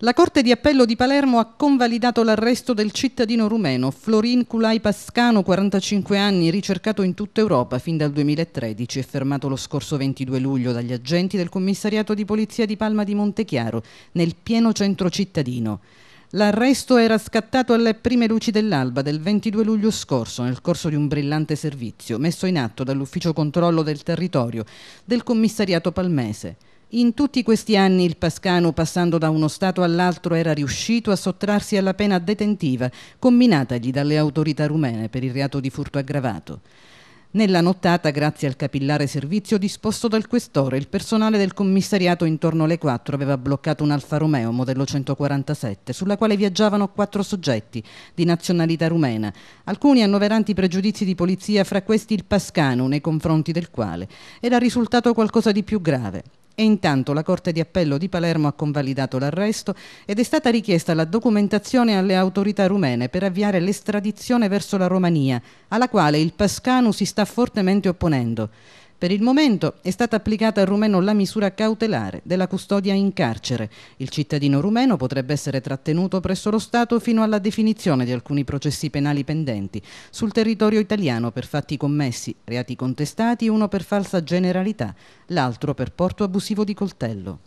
La Corte di Appello di Palermo ha convalidato l'arresto del cittadino rumeno Florin Culai Pascano, 45 anni, ricercato in tutta Europa fin dal 2013 e fermato lo scorso 22 luglio dagli agenti del commissariato di polizia di Palma di Montechiaro, nel pieno centro cittadino. L'arresto era scattato alle prime luci dell'alba del 22 luglio scorso nel corso di un brillante servizio messo in atto dall'Ufficio Controllo del Territorio del commissariato palmese. In tutti questi anni il Pascano, passando da uno stato all'altro, era riuscito a sottrarsi alla pena detentiva combinatagli dalle autorità rumene per il reato di furto aggravato. Nella nottata, grazie al capillare servizio disposto dal questore, il personale del commissariato intorno alle 4 aveva bloccato un Alfa Romeo modello 147, sulla quale viaggiavano quattro soggetti di nazionalità rumena, alcuni annoveranti pregiudizi di polizia, fra questi il Pascano, nei confronti del quale era risultato qualcosa di più grave. E intanto la Corte di Appello di Palermo ha convalidato l'arresto ed è stata richiesta la documentazione alle autorità rumene per avviare l'estradizione verso la Romania, alla quale il Pascanu si sta fortemente opponendo. Per il momento è stata applicata al rumeno la misura cautelare della custodia in carcere. Il cittadino rumeno potrebbe essere trattenuto presso lo Stato fino alla definizione di alcuni processi penali pendenti sul territorio italiano per fatti commessi, reati contestati, uno per falsa generalità, l'altro per porto abusivo di coltello.